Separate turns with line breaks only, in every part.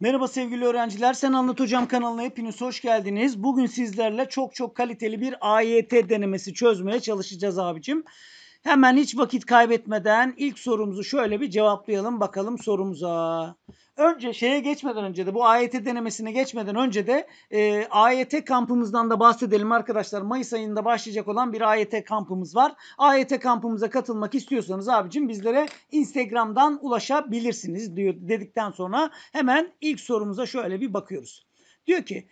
Merhaba sevgili öğrenciler. Sen Anlat Hocam kanalına hepiniz hoş geldiniz. Bugün sizlerle çok çok kaliteli bir AYT denemesi çözmeye çalışacağız abicim. Hemen hiç vakit kaybetmeden ilk sorumuzu şöyle bir cevaplayalım bakalım sorumuza önce şeye geçmeden önce de bu AYT denemesine geçmeden önce de e, AYT kampımızdan da bahsedelim arkadaşlar. Mayıs ayında başlayacak olan bir AYT kampımız var. AYT kampımıza katılmak istiyorsanız abicim bizlere Instagram'dan ulaşabilirsiniz diyor dedikten sonra hemen ilk sorumuza şöyle bir bakıyoruz. Diyor ki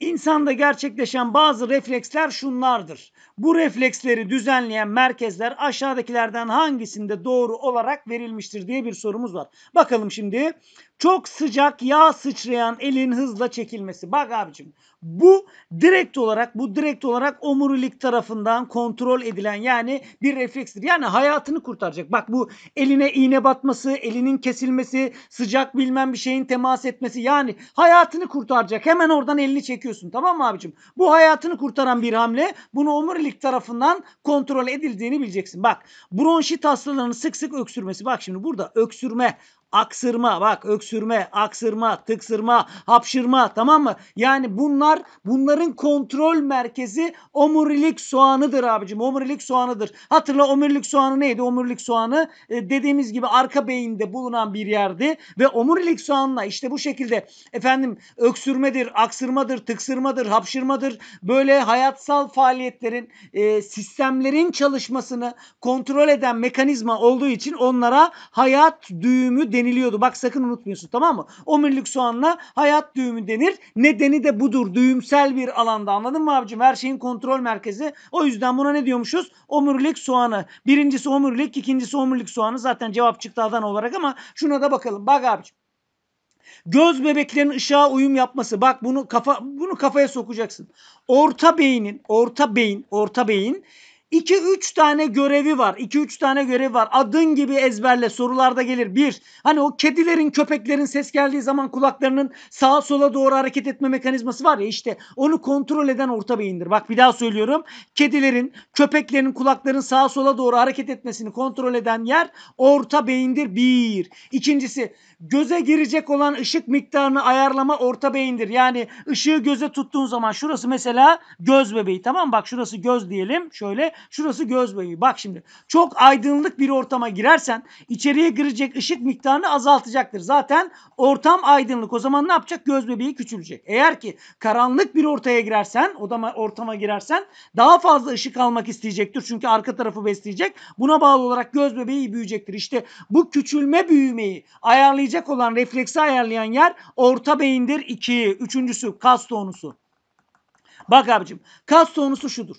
İnsanda gerçekleşen bazı refleksler şunlardır. Bu refleksleri düzenleyen merkezler aşağıdakilerden hangisinde doğru olarak verilmiştir diye bir sorumuz var. Bakalım şimdi çok sıcak yağ sıçrayan elin hızla çekilmesi. Bak abicim bu direkt olarak bu direkt olarak omurilik tarafından kontrol edilen yani bir reflekstir. Yani hayatını kurtaracak. Bak bu eline iğne batması, elinin kesilmesi, sıcak bilmem bir şeyin temas etmesi yani hayatını kurtaracak. Hemen oradan elini çekiyorsun tamam mı abicim? Bu hayatını kurtaran bir hamle. Bunu omurilik tarafından kontrol edildiğini bileceksin. Bak bronşit hastalarının sık sık öksürmesi. Bak şimdi burada öksürme aksırma bak öksürme, aksırma, tıksırma, hapşırma tamam mı? Yani bunlar bunların kontrol merkezi omurilik soğanıdır abicim. Omurilik soğanıdır. Hatırla omurilik soğanı neydi? Omurilik soğanı e, dediğimiz gibi arka beyinde bulunan bir yerdi ve omurilik soğanla işte bu şekilde efendim öksürmedir, aksırmadır, tıksırmadır, hapşırmadır. Böyle hayatsal faaliyetlerin e, sistemlerin çalışmasını kontrol eden mekanizma olduğu için onlara hayat düğümü denir deniliyordu. Bak sakın unutmuyorsun tamam mı? Omurilik soğanla hayat düğümü denir. Nedeni de budur. Düğümsel bir alanda anladın mı abicim? Her şeyin kontrol merkezi. O yüzden buna ne diyormuşuz? Omurilik soğanı. Birincisi omurilik, ikincisi omurilik soğanı. Zaten cevap çıktı Adana olarak ama şuna da bakalım. Bak abicim. Göz bebeklerin ışığa uyum yapması. Bak bunu kafa bunu kafaya sokacaksın. Orta beynin, orta beyin, orta beyin 2-3 tane görevi var. 2-3 tane görevi var. Adın gibi ezberle sorularda gelir. Bir, hani o kedilerin köpeklerin ses geldiği zaman kulaklarının sağa sola doğru hareket etme mekanizması var ya işte onu kontrol eden orta beyindir. Bak bir daha söylüyorum. Kedilerin, köpeklerin kulaklarının sağa sola doğru hareket etmesini kontrol eden yer orta beyindir. Bir. İkincisi Göze girecek olan ışık miktarını ayarlama orta beyindir. Yani ışığı göze tuttuğun zaman şurası mesela göz bebeği tamam Bak şurası göz diyelim şöyle. Şurası göz bebeği. Bak şimdi çok aydınlık bir ortama girersen içeriye girecek ışık miktarını azaltacaktır. Zaten ortam aydınlık. O zaman ne yapacak? Göz bebeği küçülecek. Eğer ki karanlık bir ortaya girersen, odama ortama girersen daha fazla ışık almak isteyecektir. Çünkü arka tarafı besleyecek. Buna bağlı olarak göz bebeği büyüyecektir. İşte bu küçülme büyümeyi ayarlayacak ayarlayacak olan refleksi ayarlayan yer orta beyindir İki, Üçüncüsü kas tonusu. Bak abicim kas tonusu şudur.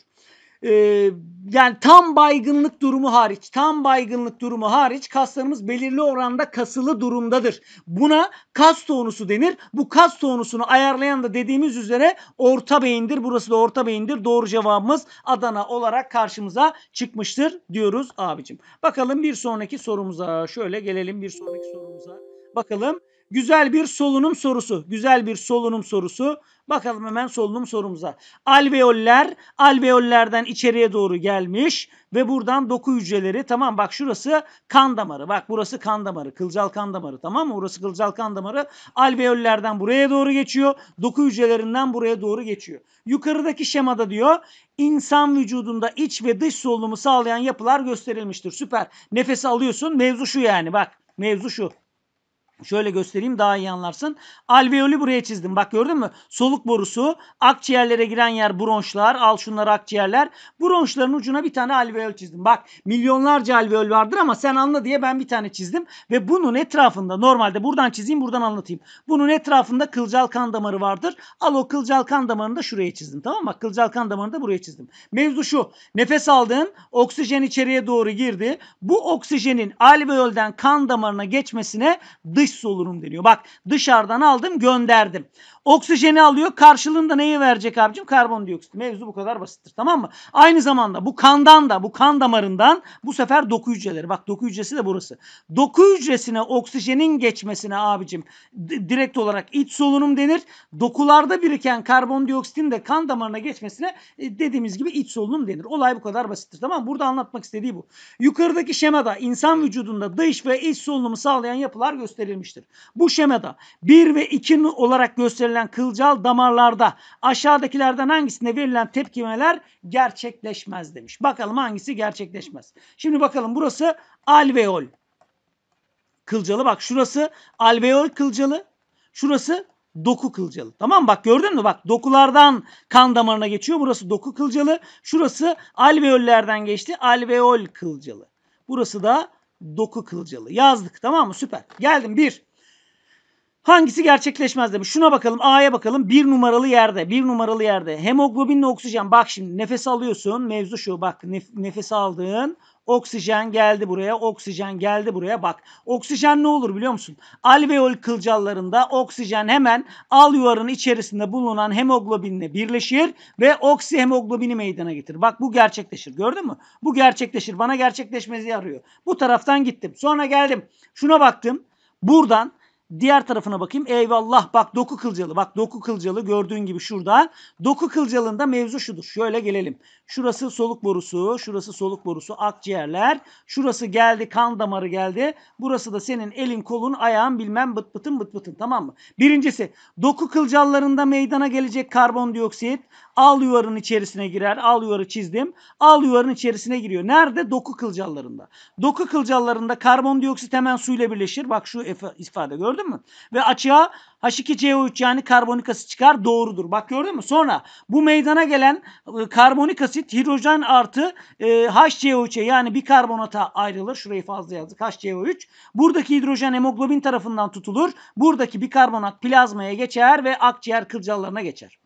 Ee, yani tam baygınlık durumu hariç, tam baygınlık durumu hariç kaslarımız belirli oranda kasılı durumdadır. Buna kas tonusu denir. Bu kas tonusunu ayarlayan da dediğimiz üzere orta beyindir. Burası da orta beyindir. Doğru cevabımız Adana olarak karşımıza çıkmıştır diyoruz abicim. Bakalım bir sonraki sorumuza. Şöyle gelelim bir sonraki sorumuza. Bakalım güzel bir solunum sorusu. Güzel bir solunum sorusu. Bakalım hemen solunum sorumuza. Alveoller, alveollerden içeriye doğru gelmiş ve buradan doku hücreleri tamam bak şurası kan damarı. Bak burası kan damarı. Kılcal kan damarı tamam mı? Burası kılcal kan damarı. Alveollerden buraya doğru geçiyor. Doku hücrelerinden buraya doğru geçiyor. Yukarıdaki şemada diyor insan vücudunda iç ve dış solunumu sağlayan yapılar gösterilmiştir. Süper. Nefes alıyorsun. Mevzu şu yani bak. Mevzu şu. Şöyle göstereyim daha iyi anlarsın. Alveoli buraya çizdim. Bak gördün mü? Soluk borusu, akciğerlere giren yer bronşlar, al şunları akciğerler. Bronşların ucuna bir tane alveol çizdim. Bak milyonlarca alveol vardır ama sen anla diye ben bir tane çizdim. Ve bunun etrafında normalde buradan çizeyim buradan anlatayım. Bunun etrafında kılcal kan damarı vardır. Al o kılcal kan damarını da şuraya çizdim. Tamam mı? Bak kılcal kan damarını da buraya çizdim. Mevzu şu. Nefes aldın. Oksijen içeriye doğru girdi. Bu oksijenin alveolden kan damarına geçmesine dış dış solunum deniyor. Bak dışarıdan aldım gönderdim. Oksijeni alıyor karşılığında neyi verecek abicim? Karbondioksit. Mevzu bu kadar basittir tamam mı? Aynı zamanda bu kandan da bu kan damarından bu sefer doku hücreleri. Bak doku hücresi de burası. Doku hücresine oksijenin geçmesine abicim direkt olarak iç solunum denir. Dokularda biriken karbondioksitin de kan damarına geçmesine e, dediğimiz gibi iç solunum denir. Olay bu kadar basittir tamam mı? Burada anlatmak istediği bu. Yukarıdaki şemada insan vücudunda dış ve iç solunumu sağlayan yapılar gösterilmiş gösterilmiştir. Bu şemada 1 ve 2 olarak gösterilen kılcal damarlarda aşağıdakilerden hangisinde verilen tepkimeler gerçekleşmez demiş. Bakalım hangisi gerçekleşmez. Şimdi bakalım burası alveol kılcalı. Bak şurası alveol kılcalı. Şurası doku kılcalı. Tamam mı? Bak gördün mü? Bak dokulardan kan damarına geçiyor. Burası doku kılcalı. Şurası alveollerden geçti. Alveol kılcalı. Burası da doku kılcalı. Yazdık tamam mı? Süper. Geldim bir. Hangisi gerçekleşmez demiş. Şuna bakalım A'ya bakalım. Bir numaralı yerde. Bir numaralı yerde. Hemoglobinle oksijen. Bak şimdi nefes alıyorsun. Mevzu şu bak nef- nefes aldığın Oksijen geldi buraya, oksijen geldi buraya. Bak oksijen ne olur biliyor musun? Alveol kılcallarında oksijen hemen al yuvarın içerisinde bulunan hemoglobinle birleşir ve oksihemoglobini meydana getirir. Bak bu gerçekleşir gördün mü? Bu gerçekleşir. Bana gerçekleşmesi yarıyor. Bu taraftan gittim. Sonra geldim. Şuna baktım. Buradan Diğer tarafına bakayım. Eyvallah bak doku kılcalı. Bak doku kılcalı gördüğün gibi şurada. Doku kılcalında mevzu şudur. Şöyle gelelim. Şurası soluk borusu, şurası soluk borusu, akciğerler. Şurası geldi, kan damarı geldi. Burası da senin elin, kolun, ayağın bilmem bıt bıtın bıt bıtın tamam mı? Birincisi doku kılcallarında meydana gelecek karbondioksit al yuvarın içerisine girer. Al yuvarı çizdim. Al yuvarın içerisine giriyor. Nerede? Doku kılcallarında. Doku kılcallarında karbondioksit hemen suyla birleşir. Bak şu ifade gördün Gördün mü? Ve açığa H2CO3 yani karbonik asit çıkar doğrudur. Bak gördün mü? Sonra bu meydana gelen e, karbonik asit hidrojen artı HCO3'e e, yani bir karbonata ayrılır. Şurayı fazla yazdık. HCO3. Buradaki hidrojen hemoglobin tarafından tutulur. Buradaki bir karbonat plazmaya geçer ve akciğer kılcallarına geçer.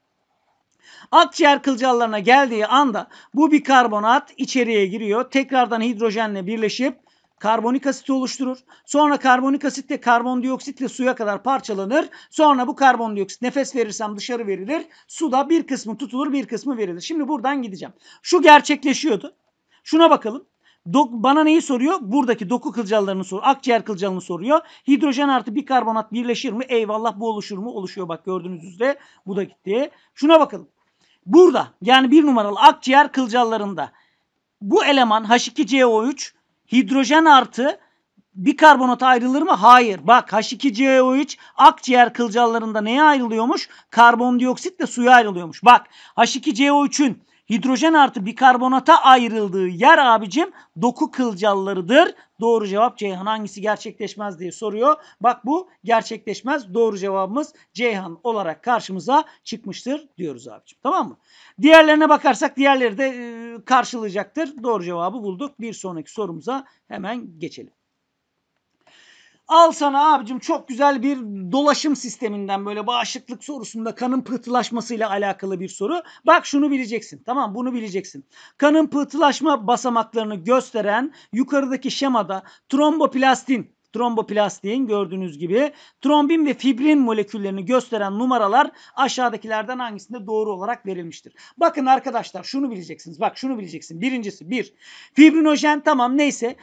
Akciğer kılcallarına geldiği anda bu bikarbonat içeriye giriyor. Tekrardan hidrojenle birleşip karbonik asiti oluşturur. Sonra karbonik asit de karbondioksitle suya kadar parçalanır. Sonra bu karbondioksit nefes verirsem dışarı verilir. Suda bir kısmı tutulur bir kısmı verilir. Şimdi buradan gideceğim. Şu gerçekleşiyordu. Şuna bakalım. Dok, bana neyi soruyor? Buradaki doku kılcallarını soruyor. Akciğer kılcalını soruyor. Hidrojen artı bikarbonat birleşir mi? Eyvallah bu oluşur mu? Oluşuyor bak gördüğünüz üzere. Bu da gitti. Şuna bakalım. Burada yani bir numaralı akciğer kılcallarında bu eleman H2CO3 hidrojen artı bikarbonata ayrılır mı? Hayır. Bak H2CO3 akciğer kılcallarında neye ayrılıyormuş? Karbondioksit de suya ayrılıyormuş. Bak H2CO3'ün Hidrojen artı bikarbonata ayrıldığı yer abicim doku kılcallarıdır. Doğru cevap Ceyhan hangisi gerçekleşmez diye soruyor. Bak bu gerçekleşmez. Doğru cevabımız Ceyhan olarak karşımıza çıkmıştır diyoruz abicim. Tamam mı? Diğerlerine bakarsak diğerleri de karşılayacaktır. Doğru cevabı bulduk. Bir sonraki sorumuza hemen geçelim. Al sana abicim çok güzel bir dolaşım sisteminden böyle bağışıklık sorusunda kanın pıhtılaşmasıyla alakalı bir soru. Bak şunu bileceksin tamam bunu bileceksin. Kanın pıhtılaşma basamaklarını gösteren yukarıdaki şemada tromboplastin tromboplastin gördüğünüz gibi trombin ve fibrin moleküllerini gösteren numaralar aşağıdakilerden hangisinde doğru olarak verilmiştir? Bakın arkadaşlar şunu bileceksiniz. Bak şunu bileceksiniz. Birincisi bir fibrinojen tamam neyse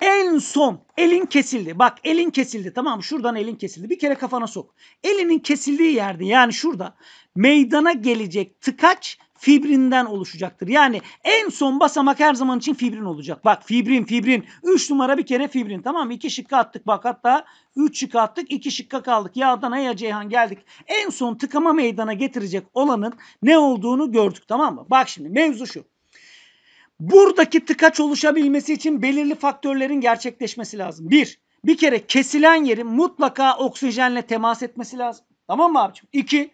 en son elin kesildi. Bak elin kesildi tamam mı? Şuradan elin kesildi. Bir kere kafana sok. Elinin kesildiği yerde yani şurada meydana gelecek tıkaç fibrinden oluşacaktır. Yani en son basamak her zaman için fibrin olacak. Bak fibrin fibrin. 3 numara bir kere fibrin tamam mı? 2 şıkkı attık bak hatta 3 şıkka attık 2 şıkka kaldık. Yağdan Adana ya Ceyhan geldik. En son tıkama meydana getirecek olanın ne olduğunu gördük tamam mı? Bak şimdi mevzu şu. Buradaki tıkaç oluşabilmesi için belirli faktörlerin gerçekleşmesi lazım. Bir, bir kere kesilen yerin mutlaka oksijenle temas etmesi lazım. Tamam mı abicim? İki,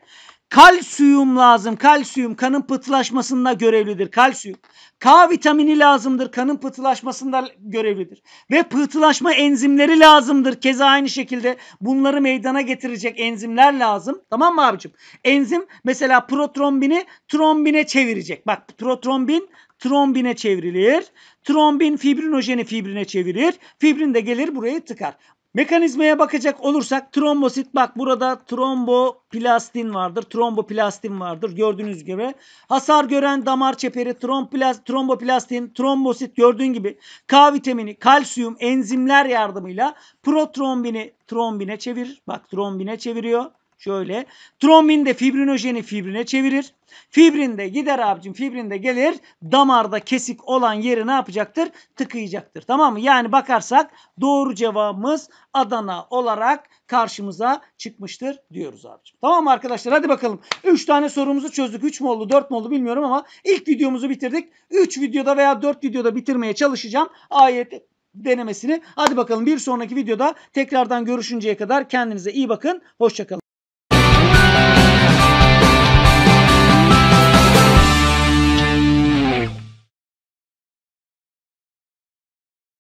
kalsiyum lazım. Kalsiyum kanın pıtılaşmasında görevlidir. Kalsiyum. K vitamini lazımdır. Kanın pıhtılaşmasında görevlidir. Ve pıhtılaşma enzimleri lazımdır. Keza aynı şekilde bunları meydana getirecek enzimler lazım. Tamam mı abicim? Enzim mesela protrombini trombine çevirecek. Bak protrombin trombine çevrilir. Trombin fibrinojeni fibrine çevirir. Fibrin de gelir buraya tıkar. Mekanizmaya bakacak olursak trombosit bak burada tromboplastin vardır. Tromboplastin vardır gördüğünüz gibi. Hasar gören damar çeperi tromplas, tromboplastin, trombosit gördüğün gibi K vitamini, kalsiyum, enzimler yardımıyla protrombini trombine çevir. Bak trombine çeviriyor. Şöyle. Trombin de fibrinojeni fibrine çevirir. Fibrin de gider abicim fibrin de gelir damarda kesik olan yeri ne yapacaktır? Tıkayacaktır. Tamam mı? Yani bakarsak doğru cevabımız Adana olarak karşımıza çıkmıştır diyoruz abicim. Tamam mı arkadaşlar? Hadi bakalım. 3 tane sorumuzu çözdük. 3 mü oldu 4 mü oldu bilmiyorum ama ilk videomuzu bitirdik. 3 videoda veya 4 videoda bitirmeye çalışacağım. Ayet denemesini. Hadi bakalım bir sonraki videoda tekrardan görüşünceye kadar kendinize iyi bakın. Hoşçakalın.